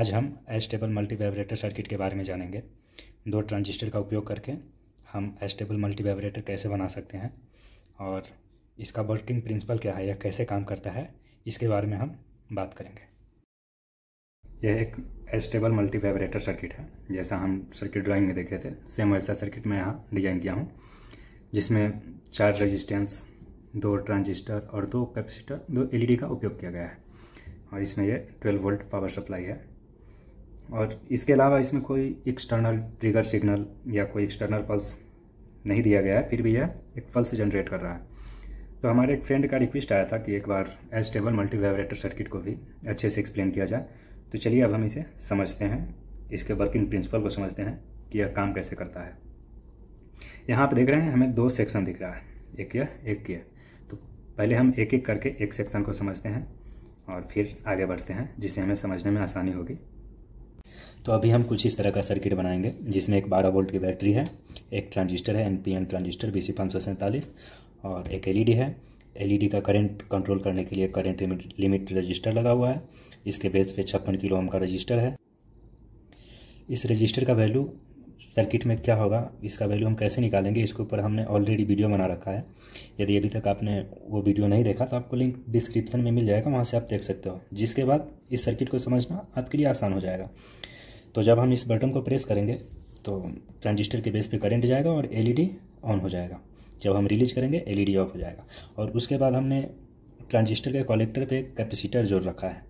आज हम stable multivibrator circuit के बारे में जानेंगे दो ट्रांजिस्टर का उपयोग करके हम एस्टेबल मल्टीवाइब्रेटर कैसे बना सकते हैं और इसका वर्किंग प्रिंसिपल क्या है यह कैसे काम करता है इसके बारे में हम बात करेंगे यह एक एस्टेबल मल्टीवाइब्रेटर सर्किट है जैसा हम सर्किट ड्राइंग में देखे थे सेम वैसा सर्किट मैं यहाँ डिजाइन किया हूँ जिसमें चार रजिस्टेंस दो ट्रांजिस्टर और दो कैपेसिटर दो एलईडी e का उपयोग किया गया है और इसमें यह 12 वोल्ट पावर सप्लाई है और इसके अलावा इसमें कोई एक्सटर्नल ट्रिगर सिग्नल या कोई एक्सटर्नल पल्स नहीं दिया गया है फिर भी यह एक पल्स जनरेट कर रहा है तो हमारे एक फ्रेंड का रिक्वेस्ट आया था कि एक बार एस्टेबल मल्टीवाइब्रेटर सर्किट को भी अच्छे से एक्सप्लेन किया जाए तो चलिए अब हम इसे समझते हैं इसके वर्किंग प्रिंसिपल को समझते हैं कि यह काम कैसे करता है यहाँ आप देख रहे हैं हमें दो सेक्शन दिख रहा है एक यह एक यह तो पहले हम एक एक करके एक सेक्शन को समझते हैं और फिर आगे बढ़ते हैं जिससे हमें समझने में आसानी होगी तो अभी हम कुछ इस तरह का सर्किट बनाएंगे जिसमें एक बारह वोल्ट की बैटरी है एक ट्रांजिस्टर है N P N transistor B C पाँच सौ सैंतालीस और एक एल ई डी है एल ई डी का करंट कंट्रोल करने के लिए करंट लिमिट रजिस्टर लगा हुआ है इसके बेस पे छप्पन किलो ओम का रजिस्टर है इस रजिस्टर का वैल्यू सर्किट में क्या होगा इसका वैल्यू हम कैसे निकालेंगे इसके ऊपर हमने ऑलरेडी वीडियो बना रखा है यदि अभी तक आपने वो वीडियो नहीं देखा तो आपको लिंक डिस्क्रिप्शन में मिल जाएगा वहाँ से आप देख सकते हो जिसके बाद इस सर्किट को समझना आपके लिए आसान हो जाएगा तो जब हम इस बटन को प्रेस करेंगे तो ट्रांजिस्टर के बेस पे करंट जाएगा और एलईडी e ऑन हो जाएगा जब हम रिलीज करेंगे एलईडी e ऑफ हो जाएगा और उसके बाद हमने ट्रांजिस्टर के कलेक्टर पे कैपेसिटर जोड़ रखा है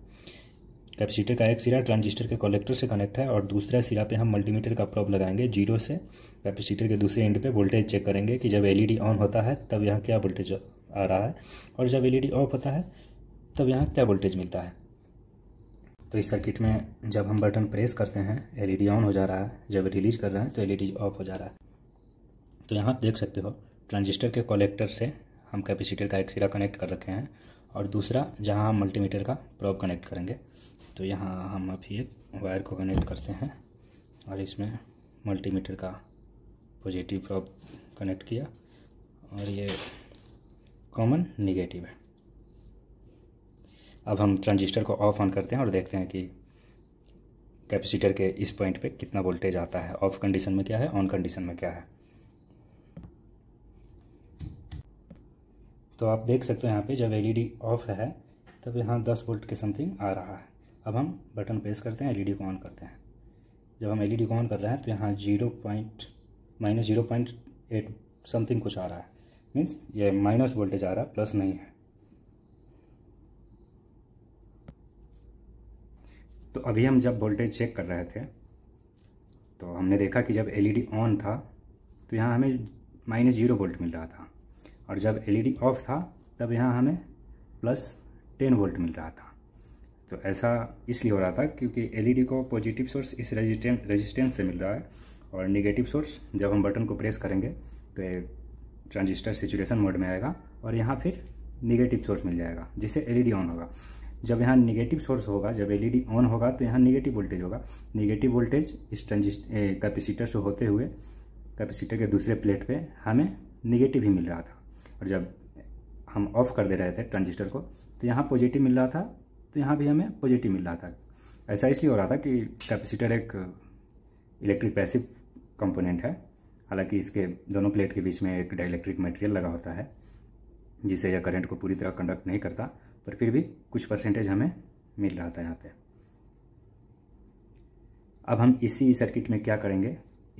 कैपेसिटर का एक सिरा ट्रांजिस्टर के कलेक्टर से कनेक्ट है और दूसरा सिरा पे हम मल्टीमीटर का प्रॉब लगाएंगे जीरो से कैपेसिटर के दूसरे एंड पे वोल्टेज चेक करेंगे कि जब एलईडी e ऑन होता है तब यहाँ क्या वोल्टेज आ रहा है और जब एलईडी ऑफ होता है तब यहाँ क्या वोल्टेज मिलता है तो इस सर्किट में जब हम बटन प्रेस करते हैं एल ऑन हो जा रहा है जब रिलीज कर रहे हैं तो एल ऑफ हो जा रहा है तो यहाँ देख सकते हो ट्रांजिस्टर के कलेक्टर से हम कैपेसिटर का एक सिरा कनेक्ट कर रखे हैं और दूसरा जहाँ हम मल्टीमीटर का प्रॉब कनेक्ट करेंगे तो यहाँ हम अभी एक वायर को कनेक्ट करते हैं और इसमें मल्टीमीटर का पॉजिटिव प्रॉब कनेक्ट किया और ये कॉमन निगेटिव है अब हम ट्रांजिस्टर को ऑफ़ ऑन करते हैं और देखते हैं कि कैपेसिटर के इस पॉइंट पे कितना वोल्टेज आता है ऑफ कंडीशन में क्या है ऑन कंडीशन में क्या है तो आप देख सकते हो यहाँ पे जब एलईडी ऑफ e है तब यहाँ 10 वोल्ट के समथिंग आ रहा है अब हम बटन प्रेस करते हैं एलईडी e को ऑन करते हैं जब हम एलईडी e को ऑन कर रहे हैं तो यहाँ zero point minus zero point eight something कुछ आ रहा है मीन्स ये माइनस वोल्टेज आ रहा है प्लस नहीं है तो अभी हम जब वोल्टेज चेक कर रहे थे तो हमने देखा कि जब एलईडी ऑन e था तो यहाँ हमें माइनस जीरो वोल्ट मिल रहा था और जब एलईडी ऑफ e था तब यहाँ हमें प्लस टेन वोल्ट मिल रहा था तो ऐसा इसलिए हो रहा था क्योंकि एलईडी e को पॉजिटिव सोर्स इस रेजिस्टेंस रजिस्टेंस से मिल रहा है और निगेटिव सोर्स जब हम बटन को प्रेस करेंगे तो एक ट्रांजिस्टर सिचुएसन मोड में आएगा और यहाँ फिर निगेटिव सोर्स मिल जाएगा जिससे एल ऑन होगा जब यहाँ निगेटिव सोर्स होगा जब एल ऑन e होगा तो यहाँ निगेटिव वोल्टेज होगा निगेटिव वोल्टेज इस ट्रांजिस्ट कैपेसिटर से होते हुए कैपेसिटर के दूसरे प्लेट पर हमें निगेटिव ही मिल रहा था और जब हम ऑफ कर दे रहे थे ट्रांजिस्टर को तो यहाँ पॉजिटिव मिल रहा था तो यहाँ भी हमें पॉजिटिव मिल रहा था ऐसा इसलिए हो रहा था कि कैपेसिटर एक इलेक्ट्रिक पैसिव कंपोनेंट है हालांकि इसके दोनों प्लेट के बीच में एक डाइलेक्ट्रिक मटेरियल लगा होता है जिससे यह करंट को पूरी तरह कंडक्ट नहीं करता पर फिर भी कुछ परसेंटेज हमें मिल रहा था यहाँ पे अब हम इसी सर्किट में क्या करेंगे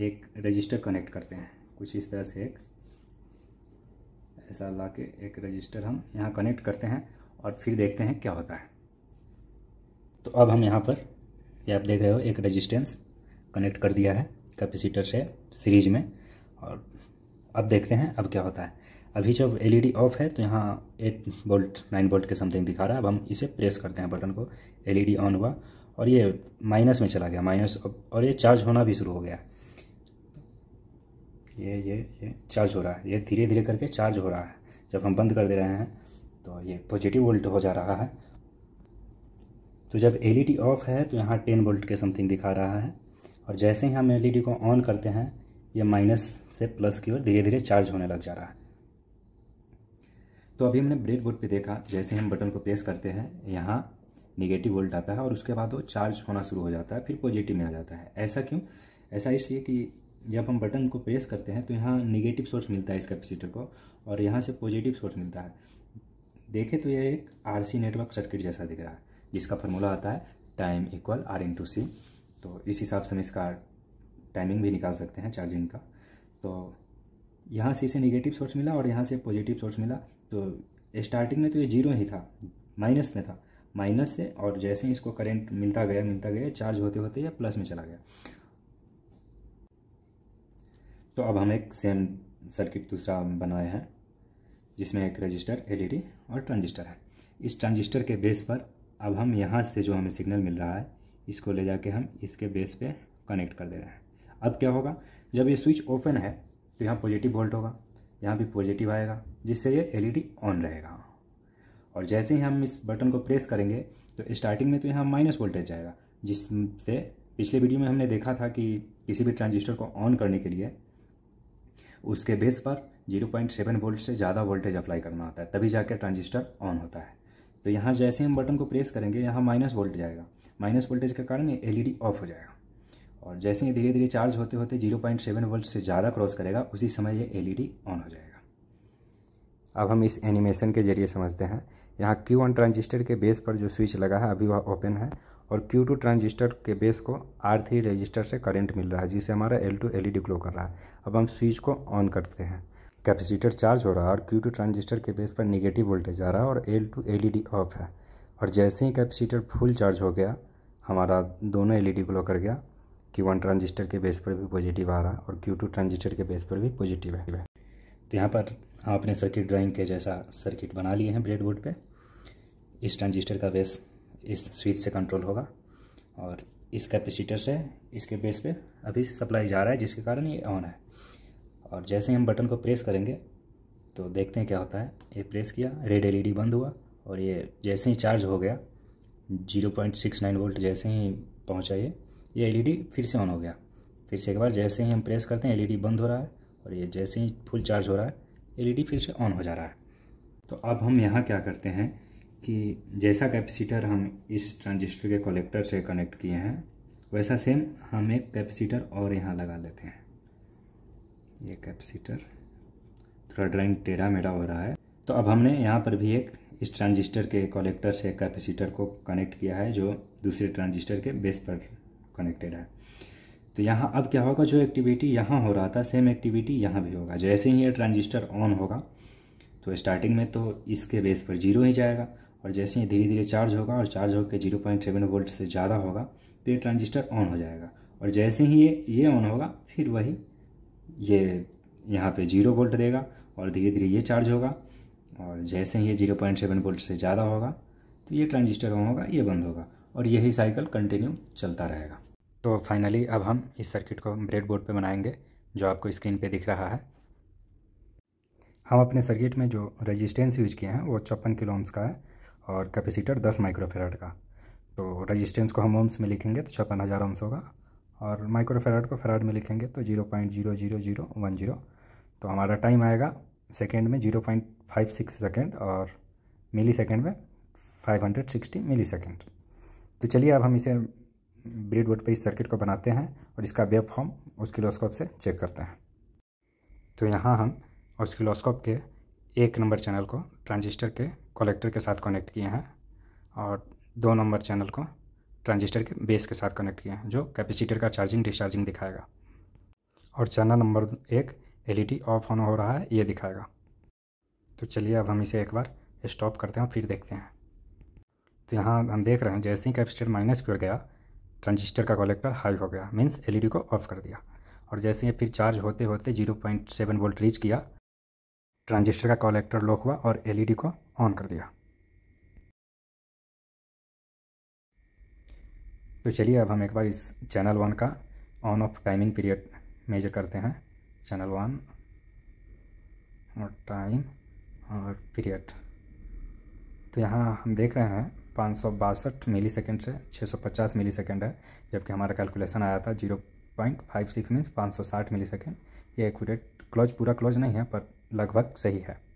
एक रजिस्टर कनेक्ट करते हैं कुछ इस तरह से एक ऐसा ला के एक रजिस्टर हम यहाँ कनेक्ट करते हैं और फिर देखते हैं क्या होता है तो अब हम यहाँ पर ये आप देख रहे हो एक रजिस्टेंस कनेक्ट कर दिया है कैपेसिटर से सीरीज में और अब देखते हैं अब क्या होता है अभी जब एलईडी ऑफ e है तो यहाँ एट बोल्ट नाइन बोल्ट के समथिंग दिखा रहा है अब हम इसे प्रेस करते हैं बटन को एलईडी ऑन e हुआ और ये माइनस में चला गया माइनस और ये चार्ज होना भी शुरू हो गया ये ये ये चार्ज हो रहा है ये धीरे धीरे करके चार्ज हो रहा है जब हम बंद कर दे रहे हैं तो ये पॉजिटिव वोल्ट हो जा रहा है तो जब एल ऑफ e है तो यहाँ टेन वोल्ट के समथिंग दिखा रहा है और जैसे ही हम एल को ऑन करते हैं ये माइनस से प्लस की ओर धीरे धीरे चार्ज होने लग जा रहा है तो अभी हमने ब्रेड बोर्ड पर देखा जैसे हम बटन को प्रेस करते हैं यहाँ निगेटिव वोल्ट आता है और उसके बाद वो चार्ज होना शुरू हो जाता है फिर पॉजिटिव में आ जाता है ऐसा क्यों ऐसा इसलिए कि जब हम बटन को प्रेस करते हैं तो यहाँ निगेटिव सोर्स मिलता है इस कैपेसिटर को और यहाँ से पॉजिटिव सोर्स मिलता है देखें तो यह एक आर नेटवर्क सर्किट जैसा दिख रहा है जिसका फॉर्मूला आता है time equal R in C तो इस हिसाब से हम इसका टाइमिंग भी निकाल सकते हैं चार्जिंग का तो यहाँ से इसे निगेटिव सोर्स मिला और यहाँ से पॉजिटिव सोर्स मिला तो स्टार्टिंग में तो ये जीरो ही था माइनस में था माइनस से और जैसे ही इसको करंट मिलता गया मिलता गया चार्ज होते होते या प्लस में चला गया तो अब हम एक सेम सर्किट दूसरा बनाए हैं जिसमें एक रजिस्टर एलईडी e और ट्रांजिस्टर है इस ट्रांजिस्टर के बेस पर अब हम यहाँ से जो हमें सिग्नल मिल रहा है इसको ले जाके हम इसके बेस पे कनेक्ट कर दे रहे हैं अब क्या होगा जब ये स्विच ओपन है तो यहाँ पॉजिटिव वोल्ट होगा यहाँ भी पॉजिटिव आएगा जिससे ये एलईडी ऑन रहेगा और जैसे ही हम इस बटन को प्रेस करेंगे तो स्टार्टिंग में तो यहाँ माइनस वोल्टेज आएगा जिससे पिछले वीडियो में हमने देखा था कि किसी भी ट्रांजिस्टर को ऑन करने के लिए उसके बेस पर 0.7 वोल्ट से ज़्यादा वोल्टेज अप्लाई करना होता है तभी जाकर ट्रांजिस्टर ऑन होता है तो यहाँ जैसे हम बटन को प्रेस करेंगे यहाँ माइनस वोल्टेज आएगा माइनस वोल्टेज के कारण ये एलईडी ऑफ हो जाएगा और जैसे ही धीरे धीरे चार्ज होते होते 0.7 वोल्ट से ज़्यादा क्रॉस करेगा उसी समय ये एलईडी ऑन हो जाएगा अब हम इस एनिमेशन के जरिए समझते हैं यहाँ क्यू वन ट्रांजिस्टर के बेस पर जो स्विच लगा है अभी वह ओपन है और Q2 ट्रांजिस्टर के बेस को R3 रजिस्टर से करंट मिल रहा है जिससे हमारा L2 एल ग्लो कर रहा है अब हम स्विच को ऑन करते हैं कैपेसिटर चार्ज हो रहा है और Q2 ट्रांजिस्टर के बेस पर नेगेटिव वोल्टेज आ रहा है और L2 एलईडी ऑफ है और जैसे ही कैपेसिटर फुल चार्ज हो गया हमारा दोनों एलईडी ग्लो कर गया क्यू वन ट्रांजिस्टर के बेस पर भी पॉजिटिव आ रहा है और क्यू टू ट्रांजिस्टर के बेस पर भी पॉजिटिव है तो यहाँ पर हम अपने सर्किट ड्राइंग के जैसा सर्किट बना लिए हैं ब्रेड बोर्ड पर इस ट्रांजिस्टर का बेस इस स्विच से कंट्रोल होगा और इस कैपेसिटर से इसके बेस पे अभी सप्लाई जा रहा है जिसके कारण ये ऑन है और जैसे ही हम बटन को प्रेस करेंगे तो देखते हैं क्या होता है ये प्रेस किया रेड एल बंद हुआ और ये जैसे ही चार्ज हो गया zero point six nine volt जैसे ही पहुँचाइए ये ये एलईडी e फिर से ऑन हो गया फिर से एक बार जैसे ही हम प्रेस करते हैं एलईडी e बंद हो रहा है और ये जैसे ही फुल चार्ज हो रहा है एलईडी e फिर से ऑन हो जा रहा है तो अब हम यहाँ क्या करते हैं कि जैसा कैपेसिटर हम इस ट्रांजिस्टर के कलेक्टर से कनेक्ट किए हैं वैसा सेम हम एक कैपेसिटर और यहाँ लगा लेते हैं ये कैपेसिटर थोड़ा ड्राइंग टेढ़ा मेढ़ा हो रहा है तो अब हमने यहाँ पर भी एक इस ट्रांजिस्टर के कलेक्टर से कैपेसिटर को कनेक्ट किया है जो दूसरे ट्रांजिस्टर के बेस पर कनेक्टेड है तो यहाँ अब क्या होगा जो एक्टिविटी यहाँ हो रहा था सेम एक्टिविटी यहाँ भी होगा जैसे ही ये ट्रांजिस्टर ऑन होगा तो स्टार्टिंग में तो इसके बेस पर जीरो ही जाएगा और जैसे ही धीरे धीरे चार्ज होगा और चार्ज होकर जीरो पॉइंट सेवन वोल्ट से ज़्यादा होगा तो ये ट्रांजिस्टर ऑन हो जाएगा और जैसे ही ये ये ऑन होगा फिर वही ये यहाँ पे जीरो वोल्ट देगा और धीरे धीरे ये चार्ज होगा और जैसे ही ये जीरो पॉइंट सेवन वोल्ट से ज़्यादा होगा तो ये ट्रांजिस्टर ऑन होगा ये बंद होगा और यही साइकिल कंटिन्यू चलता रहेगा तो फाइनली अब हम इस सर्किट को ब्रेड बोर्ड पर बनाएंगे जो आपको स्क्रीन पे दिख रहा है हम अपने सर्किट में जो रेजिस्टेंस यूज किए हैं वो चौपन किलो ओम्स का है और कैपेसिटर दस माइक्रोफेराड का तो रेजिस्टेंस को हम ओम्स में लिखेंगे तो छप्पन हज़ार ओम्स होगा और माइक्रोफेराड को फेराड में लिखेंगे तो zero point zero zero zero one zero तो हमारा टाइम आएगा सेकेंड में zero point five six second और मिली सेकेंड में five hundred sixty millisecond तो चलिए अब हम इसे ब्रेड बोर्ड पर इस सर्किट को बनाते हैं और इसका वेब फॉर्म ऑस्किलोस्कोप से चेक करते हैं तो यहाँ हम ऑस्किलोस्कोप के एक नंबर चैनल को ट्रांजिस्टर के कलेक्टर के साथ कनेक्ट किए हैं और दो नंबर चैनल को ट्रांजिस्टर के बेस के साथ कनेक्ट किए हैं जो कैपेसिटर का चार्जिंग डिस्चार्जिंग दिखाएगा और चैनल नंबर एक एलईडी ऑफ ऑन हो रहा है ये दिखाएगा तो चलिए अब हम इसे एक बार स्टॉप करते हैं और फिर देखते हैं तो यहाँ हम देख रहे हैं जैसे ही कैपेसिटर माइनस की ओर गया ट्रांजिस्टर का कलेक्टर हाई हो गया मीन्स एल को ऑफ कर दिया और जैसे ही फिर चार्ज होते होते सेवन वोल्ट रीच किया ट्रांजिस्टर का कलेक्टर लो हुआ और एल को ऑन कर दिया तो चलिए अब हम एक बार इस चैनल वन का on off timing period measure करते हैं चैनल वन और टाइम और पीरियड तो यहाँ हम देख रहे हैं पाँच सौ बासठ मिली सेकेंड से छः सौ पचास मिली सेकेंड है जबकि हमारा कैलकुलेशन आया था zero point five six means पाँच सौ साठ मिली सेकेंड ये एक्यूरेट क्लॉज पूरा क्लॉज नहीं है पर लगभग सही है